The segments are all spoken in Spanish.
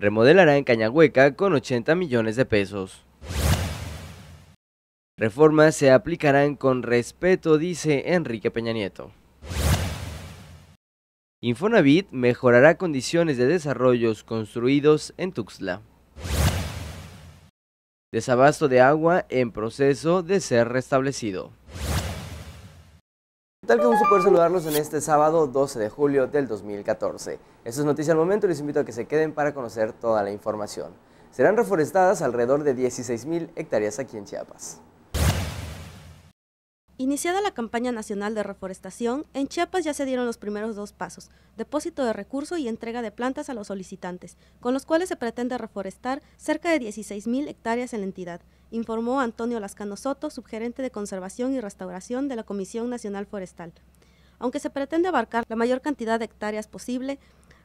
remodelará en Cañahueca con 80 millones de pesos. Reformas se aplicarán con respeto, dice Enrique Peña Nieto. Infonavit mejorará condiciones de desarrollos construidos en Tuxtla. Desabasto de agua en proceso de ser restablecido. ¿Qué que Qué gusto poder saludarlos en este sábado 12 de julio del 2014. Esto es Noticia al Momento y les invito a que se queden para conocer toda la información. Serán reforestadas alrededor de 16.000 hectáreas aquí en Chiapas. Iniciada la campaña nacional de reforestación, en Chiapas ya se dieron los primeros dos pasos, depósito de recurso y entrega de plantas a los solicitantes, con los cuales se pretende reforestar cerca de 16.000 hectáreas en la entidad informó Antonio Lascano Soto, subgerente de Conservación y Restauración de la Comisión Nacional Forestal. Aunque se pretende abarcar la mayor cantidad de hectáreas posible,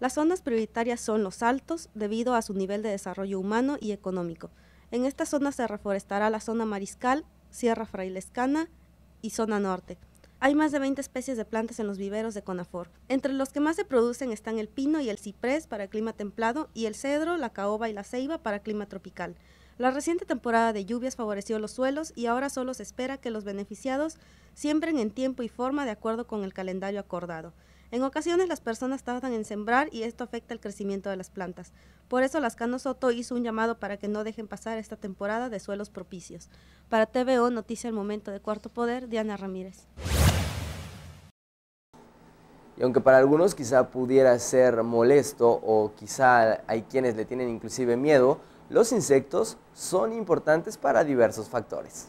las zonas prioritarias son los altos debido a su nivel de desarrollo humano y económico. En estas zonas se reforestará la zona mariscal, Sierra Frailescana y zona norte. Hay más de 20 especies de plantas en los viveros de Conafor. Entre los que más se producen están el pino y el ciprés para el clima templado y el cedro, la caoba y la ceiba para el clima tropical. La reciente temporada de lluvias favoreció los suelos y ahora solo se espera que los beneficiados siembren en tiempo y forma de acuerdo con el calendario acordado. En ocasiones las personas tardan en sembrar y esto afecta el crecimiento de las plantas. Por eso Lascano Soto hizo un llamado para que no dejen pasar esta temporada de suelos propicios. Para TVO Noticia El Momento de Cuarto Poder, Diana Ramírez. Y aunque para algunos quizá pudiera ser molesto o quizá hay quienes le tienen inclusive miedo, los insectos son importantes para diversos factores.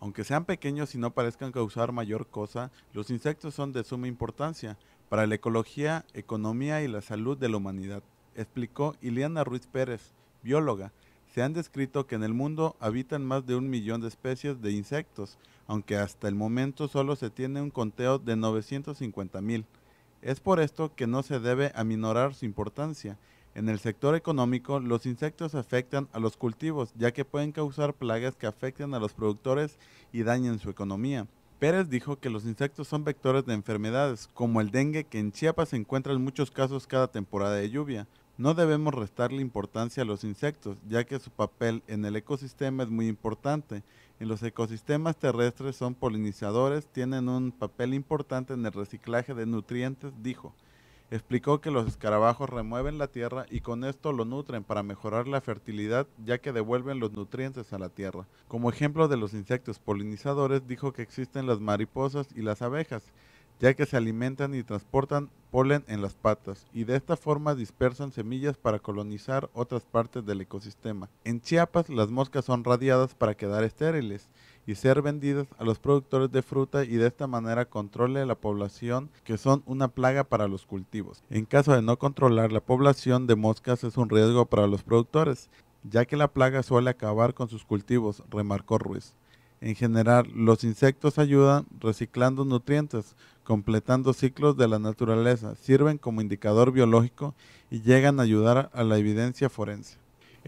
Aunque sean pequeños y no parezcan causar mayor cosa, los insectos son de suma importancia para la ecología, economía y la salud de la humanidad, explicó Iliana Ruiz Pérez, bióloga. Se han descrito que en el mundo habitan más de un millón de especies de insectos, aunque hasta el momento solo se tiene un conteo de 950 mil. Es por esto que no se debe aminorar su importancia en el sector económico, los insectos afectan a los cultivos, ya que pueden causar plagas que afectan a los productores y dañan su economía. Pérez dijo que los insectos son vectores de enfermedades, como el dengue, que en Chiapas se encuentra en muchos casos cada temporada de lluvia. No debemos restarle importancia a los insectos, ya que su papel en el ecosistema es muy importante. En los ecosistemas terrestres son polinizadores, tienen un papel importante en el reciclaje de nutrientes, dijo. Explicó que los escarabajos remueven la tierra y con esto lo nutren para mejorar la fertilidad ya que devuelven los nutrientes a la tierra. Como ejemplo de los insectos polinizadores dijo que existen las mariposas y las abejas, ya que se alimentan y transportan polen en las patas y de esta forma dispersan semillas para colonizar otras partes del ecosistema. En Chiapas las moscas son radiadas para quedar estériles y ser vendidas a los productores de fruta y de esta manera controle la población que son una plaga para los cultivos. En caso de no controlar, la población de moscas es un riesgo para los productores, ya que la plaga suele acabar con sus cultivos, remarcó Ruiz. En general, los insectos ayudan reciclando nutrientes, completando ciclos de la naturaleza, sirven como indicador biológico y llegan a ayudar a la evidencia forense.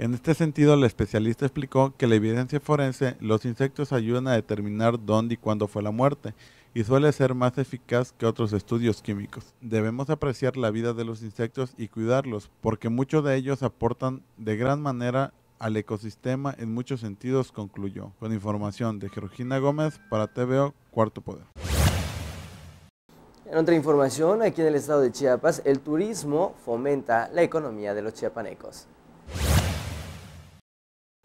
En este sentido, la especialista explicó que la evidencia forense, los insectos ayudan a determinar dónde y cuándo fue la muerte y suele ser más eficaz que otros estudios químicos. Debemos apreciar la vida de los insectos y cuidarlos, porque muchos de ellos aportan de gran manera al ecosistema en muchos sentidos, concluyó. Con información de Georgina Gómez para TVO Cuarto Poder. En otra información, aquí en el estado de Chiapas, el turismo fomenta la economía de los chiapanecos.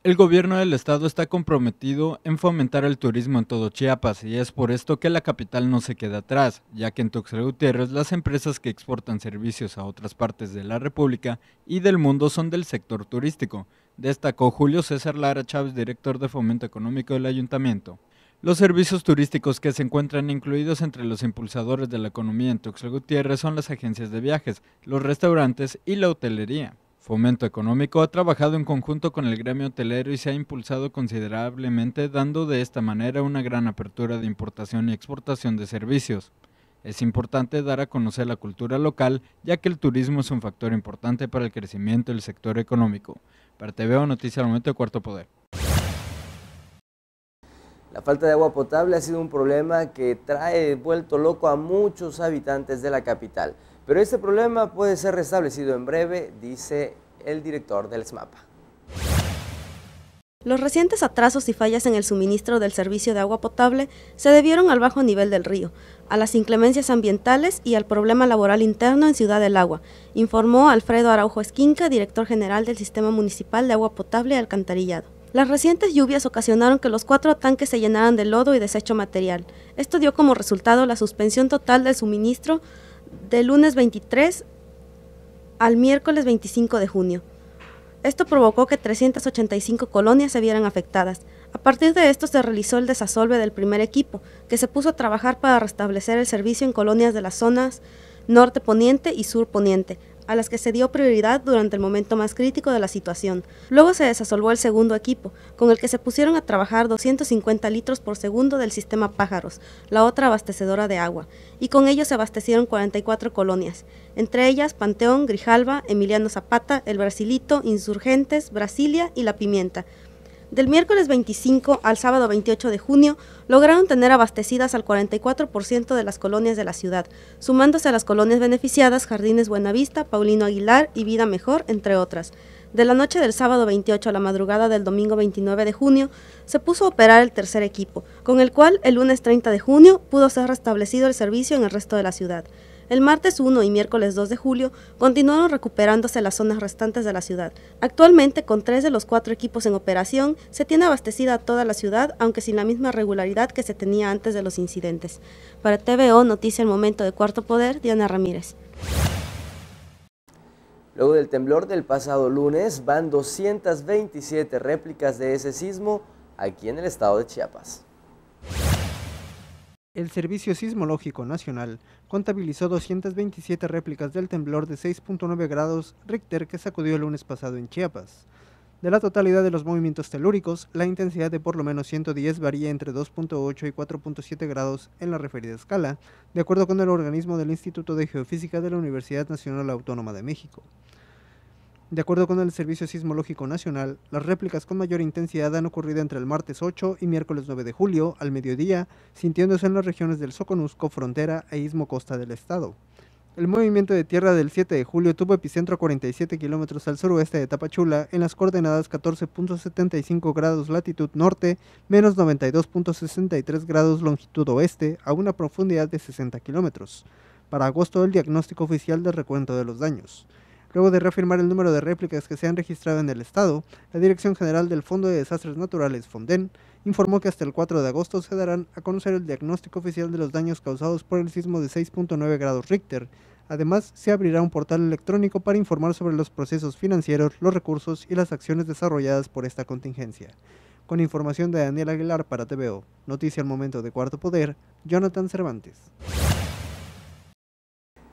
El gobierno del estado está comprometido en fomentar el turismo en todo Chiapas y es por esto que la capital no se queda atrás, ya que en Tuxtla Gutiérrez las empresas que exportan servicios a otras partes de la República y del mundo son del sector turístico, destacó Julio César Lara Chávez, director de Fomento Económico del Ayuntamiento. Los servicios turísticos que se encuentran incluidos entre los impulsadores de la economía en Tuxtla Gutiérrez son las agencias de viajes, los restaurantes y la hotelería. Fomento Económico ha trabajado en conjunto con el gremio hotelero y se ha impulsado considerablemente, dando de esta manera una gran apertura de importación y exportación de servicios. Es importante dar a conocer la cultura local, ya que el turismo es un factor importante para el crecimiento del sector económico. Para TVO Noticias al Momento de Cuarto Poder. La falta de agua potable ha sido un problema que trae vuelto loco a muchos habitantes de la capital. Pero este problema puede ser restablecido en breve, dice el director del SMAPA. Los recientes atrasos y fallas en el suministro del servicio de agua potable se debieron al bajo nivel del río, a las inclemencias ambientales y al problema laboral interno en Ciudad del Agua, informó Alfredo Araujo Esquinca, director general del Sistema Municipal de Agua Potable y Alcantarillado. Las recientes lluvias ocasionaron que los cuatro tanques se llenaran de lodo y desecho material. Esto dio como resultado la suspensión total del suministro del lunes 23 al miércoles 25 de junio. Esto provocó que 385 colonias se vieran afectadas. A partir de esto se realizó el desasolve del primer equipo, que se puso a trabajar para restablecer el servicio en colonias de las zonas norte poniente y sur poniente, a las que se dio prioridad durante el momento más crítico de la situación. Luego se desasolvó el segundo equipo, con el que se pusieron a trabajar 250 litros por segundo del sistema Pájaros, la otra abastecedora de agua, y con ellos se abastecieron 44 colonias, entre ellas Panteón, Grijalva, Emiliano Zapata, El Brasilito, Insurgentes, Brasilia y La Pimienta. Del miércoles 25 al sábado 28 de junio, lograron tener abastecidas al 44% de las colonias de la ciudad, sumándose a las colonias beneficiadas Jardines Buenavista, Paulino Aguilar y Vida Mejor, entre otras. De la noche del sábado 28 a la madrugada del domingo 29 de junio, se puso a operar el tercer equipo, con el cual el lunes 30 de junio pudo ser restablecido el servicio en el resto de la ciudad. El martes 1 y miércoles 2 de julio continuaron recuperándose las zonas restantes de la ciudad. Actualmente, con tres de los cuatro equipos en operación, se tiene abastecida toda la ciudad, aunque sin la misma regularidad que se tenía antes de los incidentes. Para TVO, noticia el momento de Cuarto Poder, Diana Ramírez. Luego del temblor del pasado lunes, van 227 réplicas de ese sismo aquí en el estado de Chiapas. El Servicio Sismológico Nacional contabilizó 227 réplicas del temblor de 6.9 grados Richter que sacudió el lunes pasado en Chiapas. De la totalidad de los movimientos telúricos, la intensidad de por lo menos 110 varía entre 2.8 y 4.7 grados en la referida escala, de acuerdo con el organismo del Instituto de Geofísica de la Universidad Nacional Autónoma de México. De acuerdo con el Servicio Sismológico Nacional, las réplicas con mayor intensidad han ocurrido entre el martes 8 y miércoles 9 de julio, al mediodía, sintiéndose en las regiones del Soconusco, Frontera e Istmo Costa del Estado. El movimiento de tierra del 7 de julio tuvo epicentro a 47 kilómetros al suroeste de Tapachula, en las coordenadas 14.75 grados latitud norte, menos 92.63 grados longitud oeste, a una profundidad de 60 kilómetros. Para agosto, el diagnóstico oficial del recuento de los daños. Luego de reafirmar el número de réplicas que se han registrado en el estado, la Dirección General del Fondo de Desastres Naturales, FONDEN, informó que hasta el 4 de agosto se darán a conocer el diagnóstico oficial de los daños causados por el sismo de 6.9 grados Richter. Además, se abrirá un portal electrónico para informar sobre los procesos financieros, los recursos y las acciones desarrolladas por esta contingencia. Con información de Daniel Aguilar para TVO, Noticia al Momento de Cuarto Poder, Jonathan Cervantes.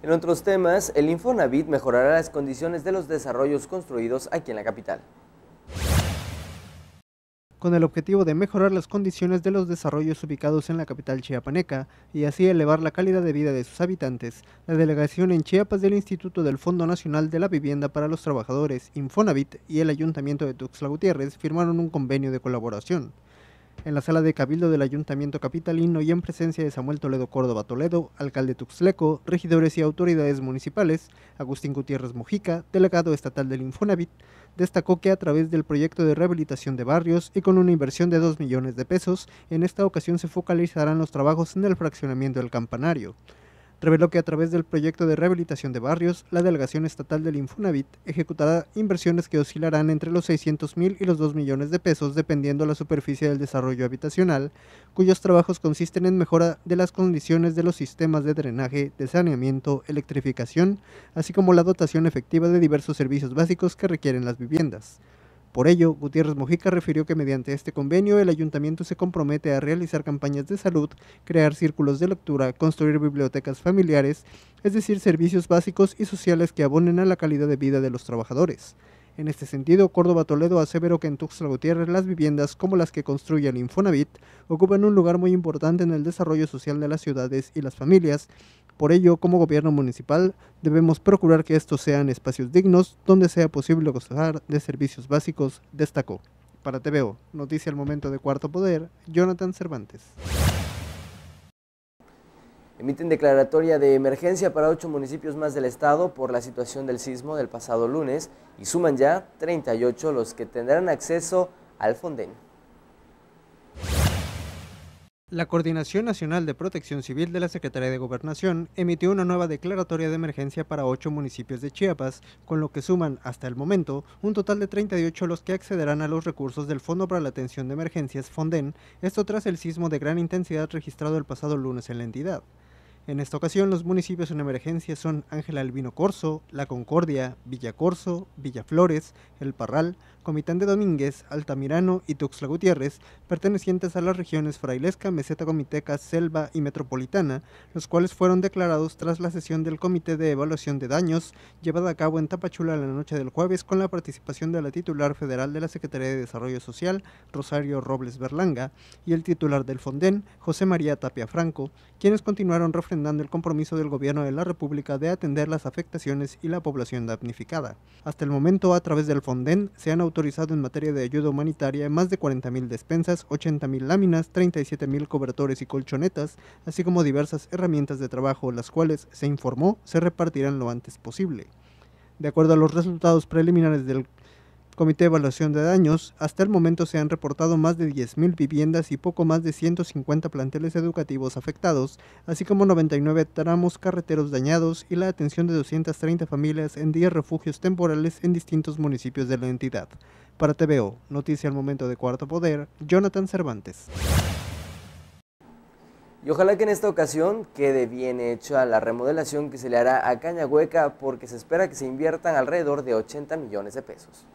En otros temas, el Infonavit mejorará las condiciones de los desarrollos construidos aquí en la capital. Con el objetivo de mejorar las condiciones de los desarrollos ubicados en la capital chiapaneca y así elevar la calidad de vida de sus habitantes, la delegación en Chiapas del Instituto del Fondo Nacional de la Vivienda para los Trabajadores, Infonavit, y el Ayuntamiento de Tuxtla Gutiérrez firmaron un convenio de colaboración en la sala de cabildo del Ayuntamiento Capitalino y en presencia de Samuel Toledo Córdoba Toledo, alcalde Tuxleco, regidores y autoridades municipales, Agustín Gutiérrez Mojica, delegado estatal del Infonavit, destacó que a través del proyecto de rehabilitación de barrios y con una inversión de 2 millones de pesos, en esta ocasión se focalizarán los trabajos en el fraccionamiento del campanario reveló que a través del proyecto de rehabilitación de barrios, la delegación estatal del Infonavit ejecutará inversiones que oscilarán entre los 600 mil y los 2 millones de pesos dependiendo de la superficie del desarrollo habitacional, cuyos trabajos consisten en mejora de las condiciones de los sistemas de drenaje, de saneamiento, electrificación, así como la dotación efectiva de diversos servicios básicos que requieren las viviendas. Por ello, Gutiérrez Mojica refirió que mediante este convenio el ayuntamiento se compromete a realizar campañas de salud, crear círculos de lectura, construir bibliotecas familiares, es decir, servicios básicos y sociales que abonen a la calidad de vida de los trabajadores. En este sentido, Córdoba Toledo aseveró que en Tuxtla Gutiérrez las viviendas como las que construye el Infonavit ocupan un lugar muy importante en el desarrollo social de las ciudades y las familias, por ello, como gobierno municipal, debemos procurar que estos sean espacios dignos donde sea posible gozar de servicios básicos, destacó. Para TVO, Noticia al Momento de Cuarto Poder, Jonathan Cervantes. Emiten declaratoria de emergencia para ocho municipios más del estado por la situación del sismo del pasado lunes y suman ya 38 los que tendrán acceso al Fonden. La Coordinación Nacional de Protección Civil de la Secretaría de Gobernación emitió una nueva declaratoria de emergencia para ocho municipios de Chiapas, con lo que suman, hasta el momento, un total de 38 los que accederán a los recursos del Fondo para la Atención de Emergencias, FONDEN, esto tras el sismo de gran intensidad registrado el pasado lunes en la entidad. En esta ocasión, los municipios en emergencia son Ángela Albino Corso, La Concordia, Villa Corso, Villa Flores, El Parral, Comitán de Domínguez, Altamirano y Tuxtla Gutiérrez, pertenecientes a las regiones Frailesca, Meseta Comiteca, Selva y Metropolitana, los cuales fueron declarados tras la sesión del Comité de Evaluación de Daños llevada a cabo en Tapachula la noche del jueves con la participación de la titular federal de la Secretaría de Desarrollo Social, Rosario Robles Berlanga, y el titular del Fonden, José María Tapia Franco, quienes continuaron dando el compromiso del gobierno de la República de atender las afectaciones y la población damnificada. Hasta el momento, a través del Fonden, se han autorizado en materia de ayuda humanitaria más de 40.000 despensas, 80.000 láminas, 37.000 cobertores y colchonetas, así como diversas herramientas de trabajo, las cuales, se informó, se repartirán lo antes posible. De acuerdo a los resultados preliminares del Comité de Evaluación de Daños, hasta el momento se han reportado más de 10.000 viviendas y poco más de 150 planteles educativos afectados, así como 99 tramos carreteros dañados y la atención de 230 familias en 10 refugios temporales en distintos municipios de la entidad. Para TVO, Noticia al Momento de Cuarto Poder, Jonathan Cervantes. Y ojalá que en esta ocasión quede bien hecha la remodelación que se le hará a Caña Hueca porque se espera que se inviertan alrededor de 80 millones de pesos.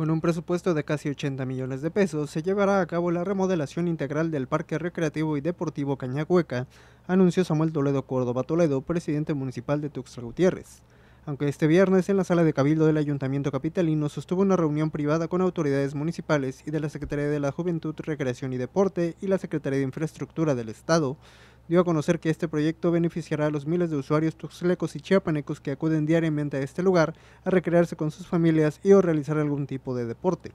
Con un presupuesto de casi 80 millones de pesos, se llevará a cabo la remodelación integral del Parque Recreativo y Deportivo Cañahueca, anunció Samuel Toledo Córdoba Toledo, presidente municipal de Tuxtla Gutiérrez. Aunque este viernes en la sala de cabildo del Ayuntamiento Capitalino sostuvo una reunión privada con autoridades municipales y de la Secretaría de la Juventud, Recreación y Deporte y la Secretaría de Infraestructura del Estado, dio a conocer que este proyecto beneficiará a los miles de usuarios tuxlecos y chiapanecos que acuden diariamente a este lugar a recrearse con sus familias y o realizar algún tipo de deporte.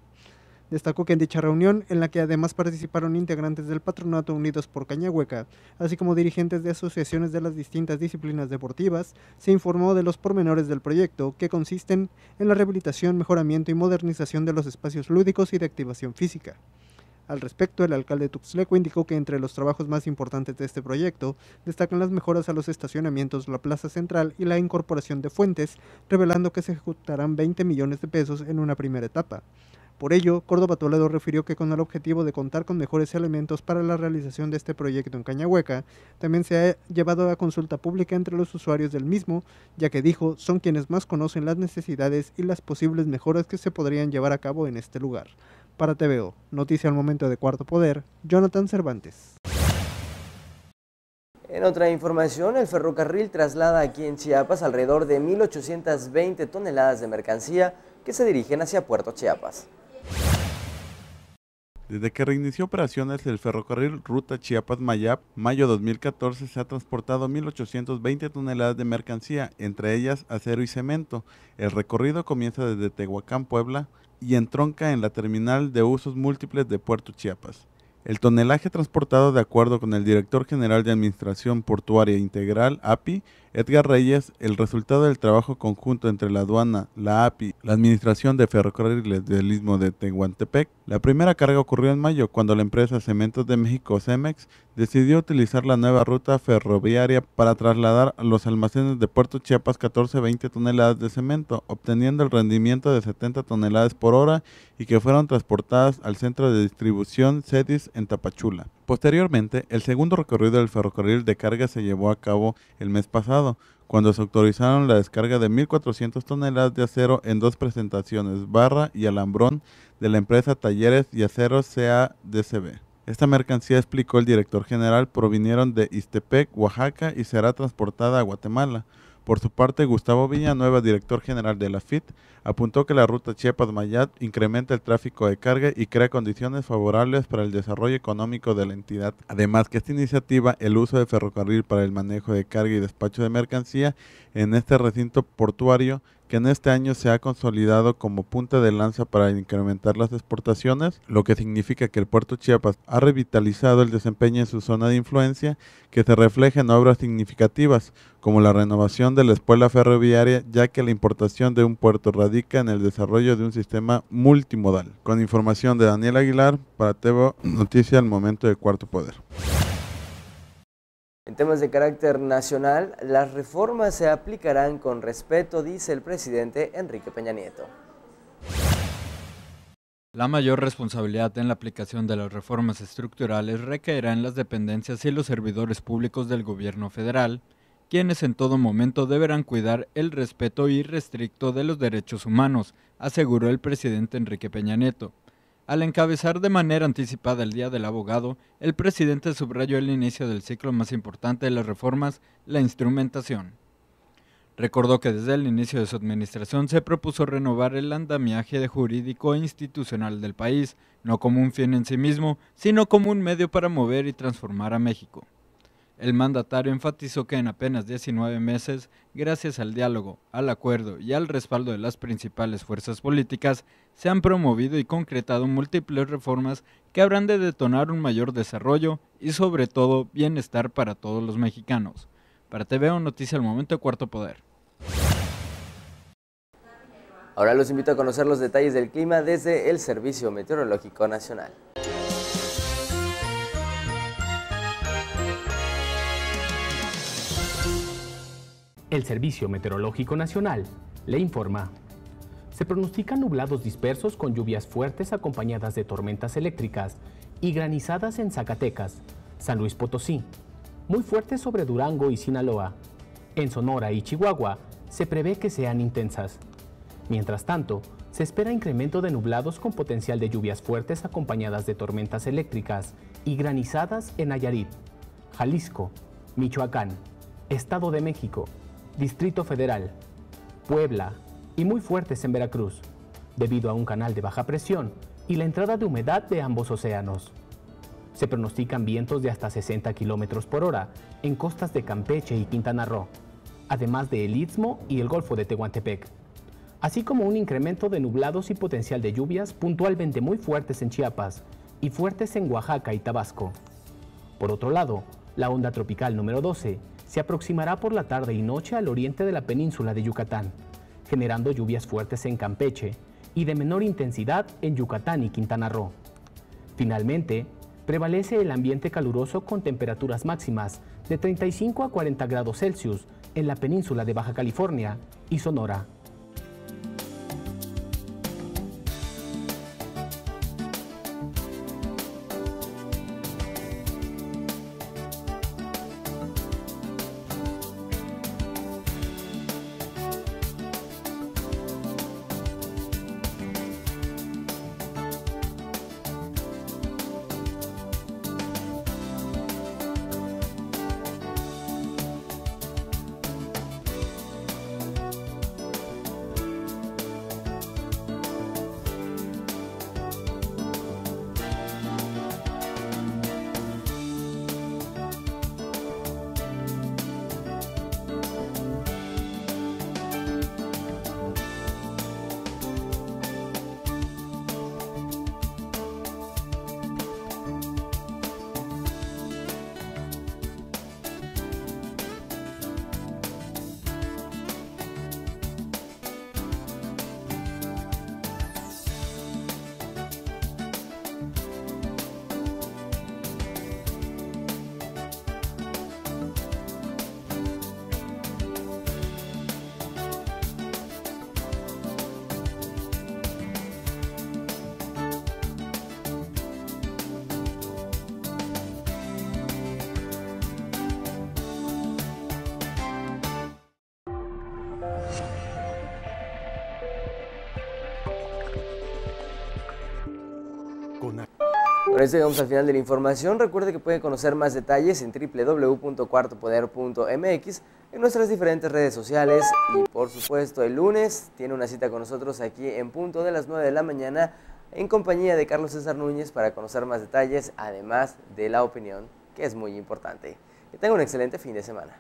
Destacó que en dicha reunión, en la que además participaron integrantes del Patronato Unidos por Cañahueca, así como dirigentes de asociaciones de las distintas disciplinas deportivas, se informó de los pormenores del proyecto, que consisten en la rehabilitación, mejoramiento y modernización de los espacios lúdicos y de activación física. Al respecto, el alcalde Tuxleco indicó que entre los trabajos más importantes de este proyecto destacan las mejoras a los estacionamientos, la plaza central y la incorporación de fuentes, revelando que se ejecutarán 20 millones de pesos en una primera etapa. Por ello, Córdoba Toledo refirió que con el objetivo de contar con mejores elementos para la realización de este proyecto en Cañahueca, también se ha llevado a consulta pública entre los usuarios del mismo, ya que dijo son quienes más conocen las necesidades y las posibles mejoras que se podrían llevar a cabo en este lugar. Para TVO, noticia al momento de Cuarto Poder, Jonathan Cervantes. En otra información, el ferrocarril traslada aquí en Chiapas alrededor de 1.820 toneladas de mercancía que se dirigen hacia Puerto Chiapas. Desde que reinició operaciones el ferrocarril Ruta Chiapas-Mayap, mayo 2014 se ha transportado 1.820 toneladas de mercancía, entre ellas acero y cemento. El recorrido comienza desde Tehuacán, Puebla, y entronca en la terminal de usos múltiples de Puerto Chiapas. El tonelaje transportado, de acuerdo con el director general de Administración Portuaria Integral, API, Edgar Reyes, el resultado del trabajo conjunto entre la aduana, la API, la Administración de Ferrocarriles del Istmo de Tehuantepec. La primera carga ocurrió en mayo cuando la empresa Cementos de México Cemex decidió utilizar la nueva ruta ferroviaria para trasladar a los almacenes de Puerto Chiapas 14-20 toneladas de cemento, obteniendo el rendimiento de 70 toneladas por hora y que fueron transportadas al centro de distribución CEDIS en Tapachula. Posteriormente, el segundo recorrido del ferrocarril de carga se llevó a cabo el mes pasado, cuando se autorizaron la descarga de 1.400 toneladas de acero en dos presentaciones, barra y alambrón, de la empresa Talleres y Acero CADCB. Esta mercancía, explicó el director general, provinieron de Istepec, Oaxaca y será transportada a Guatemala. Por su parte, Gustavo Viña, nueva director general de la FIT, apuntó que la ruta Chiapas-Mayat incrementa el tráfico de carga y crea condiciones favorables para el desarrollo económico de la entidad. Además que esta iniciativa, el uso de ferrocarril para el manejo de carga y despacho de mercancía en este recinto portuario que en este año se ha consolidado como punta de lanza para incrementar las exportaciones, lo que significa que el puerto Chiapas ha revitalizado el desempeño en su zona de influencia, que se refleja en obras significativas, como la renovación de la escuela ferroviaria, ya que la importación de un puerto radica en el desarrollo de un sistema multimodal. Con información de Daniel Aguilar, para Tebo noticia al momento de Cuarto Poder. En temas de carácter nacional, las reformas se aplicarán con respeto, dice el presidente Enrique Peña Nieto. La mayor responsabilidad en la aplicación de las reformas estructurales recaerá en las dependencias y los servidores públicos del gobierno federal, quienes en todo momento deberán cuidar el respeto irrestricto de los derechos humanos, aseguró el presidente Enrique Peña Nieto. Al encabezar de manera anticipada el Día del Abogado, el presidente subrayó el inicio del ciclo más importante de las reformas, la instrumentación. Recordó que desde el inicio de su administración se propuso renovar el andamiaje jurídico e institucional del país, no como un fin en sí mismo, sino como un medio para mover y transformar a México. El mandatario enfatizó que en apenas 19 meses, gracias al diálogo, al acuerdo y al respaldo de las principales fuerzas políticas, se han promovido y concretado múltiples reformas que habrán de detonar un mayor desarrollo y sobre todo bienestar para todos los mexicanos. Para TVO Noticia al Momento de Cuarto Poder. Ahora los invito a conocer los detalles del clima desde el Servicio Meteorológico Nacional. El Servicio Meteorológico Nacional le informa. Se pronostican nublados dispersos con lluvias fuertes acompañadas de tormentas eléctricas y granizadas en Zacatecas, San Luis Potosí, muy fuertes sobre Durango y Sinaloa. En Sonora y Chihuahua se prevé que sean intensas. Mientras tanto, se espera incremento de nublados con potencial de lluvias fuertes acompañadas de tormentas eléctricas y granizadas en ayarit Jalisco, Michoacán, Estado de México, Distrito Federal, Puebla y muy fuertes en Veracruz, debido a un canal de baja presión y la entrada de humedad de ambos océanos. Se pronostican vientos de hasta 60 kilómetros por hora en costas de Campeche y Quintana Roo, además del el Istmo y el Golfo de Tehuantepec, así como un incremento de nublados y potencial de lluvias puntualmente muy fuertes en Chiapas y fuertes en Oaxaca y Tabasco. Por otro lado, la onda tropical número 12 se aproximará por la tarde y noche al oriente de la península de Yucatán, generando lluvias fuertes en Campeche y de menor intensidad en Yucatán y Quintana Roo. Finalmente, prevalece el ambiente caluroso con temperaturas máximas de 35 a 40 grados Celsius en la península de Baja California y Sonora. Con esto llegamos al final de la información. Recuerde que puede conocer más detalles en www.cuartopoder.mx, en nuestras diferentes redes sociales y por supuesto el lunes tiene una cita con nosotros aquí en punto de las 9 de la mañana en compañía de Carlos César Núñez para conocer más detalles, además de la opinión, que es muy importante. Que tenga un excelente fin de semana.